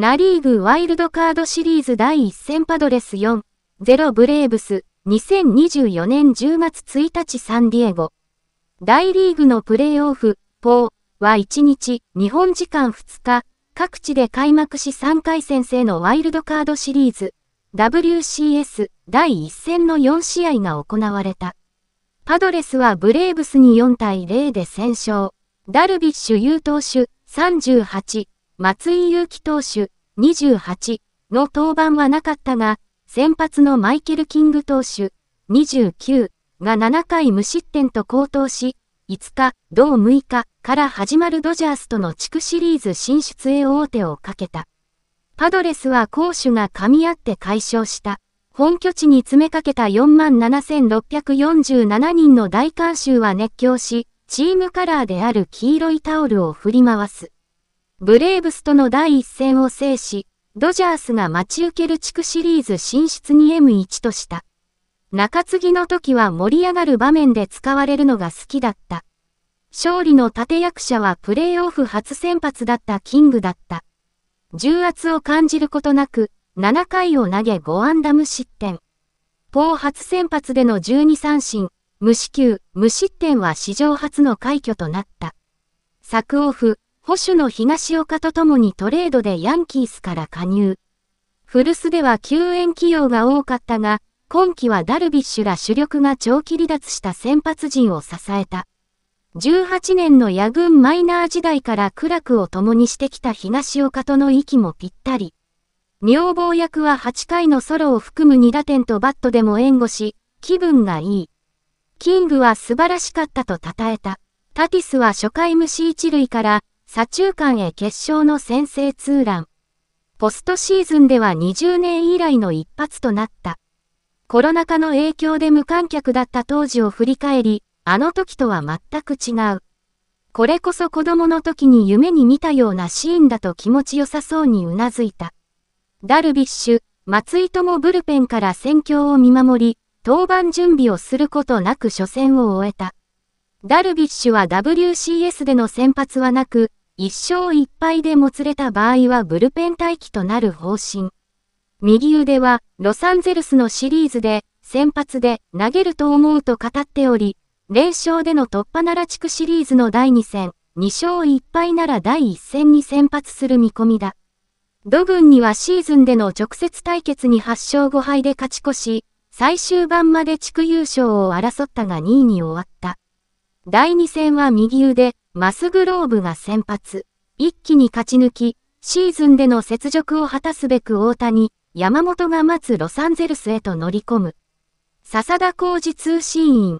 ナリーグワイルドカードシリーズ第1戦パドレス4、0ブレーブス、2024年10月1日サンディエゴ。大リーグのプレーオフ、4は1日、日本時間2日、各地で開幕し3回戦制のワイルドカードシリーズ、WCS 第1戦の4試合が行われた。パドレスはブレーブスに4対0で戦勝。ダルビッシュ有投手38、松井裕樹投手28の登板はなかったが、先発のマイケル・キング投手29が7回無失点と高騰し、5日、同6日から始まるドジャースとの地区シリーズ進出へ大手をかけた。パドレスは攻守が噛み合って解消した。本拠地に詰めかけた47,647人の大観衆は熱狂し、チームカラーである黄色いタオルを振り回す。ブレーブスとの第一戦を制し、ドジャースが待ち受ける地区シリーズ進出に M1 とした。中継ぎの時は盛り上がる場面で使われるのが好きだった。勝利の盾役者はプレーオフ初先発だったキングだった。重圧を感じることなく、7回を投げ5安打無失点。ポー初先発での12三振、無四球、無失点は史上初の快挙となった。作オフ、保守の東岡とともにトレードでヤンキースから加入。古巣では救援起用が多かったが、今季はダルビッシュら主力が長期離脱した先発陣を支えた。18年の野軍マイナー時代から苦楽を共にしてきた東岡との息もぴったり。女房役は8回のソロを含む2打点とバットでも援護し、気分がいい。キングは素晴らしかったと称えた。タティスは初回無視一塁から左中間へ決勝の先制ツーラン。ポストシーズンでは20年以来の一発となった。コロナ禍の影響で無観客だった当時を振り返り、あの時とは全く違う。これこそ子供の時に夢に見たようなシーンだと気持ちよさそうにうなずいた。ダルビッシュ、松井ともブルペンから戦況を見守り、登板準備をすることなく初戦を終えた。ダルビッシュは WCS での先発はなく、一勝一敗でもつれた場合はブルペン待機となる方針。右腕はロサンゼルスのシリーズで先発で投げると思うと語っており、連勝での突破なら地区シリーズの第2戦、2勝1敗なら第1戦に先発する見込みだ。土軍にはシーズンでの直接対決に8勝5敗で勝ち越し、最終盤まで地区優勝を争ったが2位に終わった。第2戦は右腕、マスグローブが先発、一気に勝ち抜き、シーズンでの雪辱を果たすべく大谷、山本が待つロサンゼルスへと乗り込む。笹田浩二通信員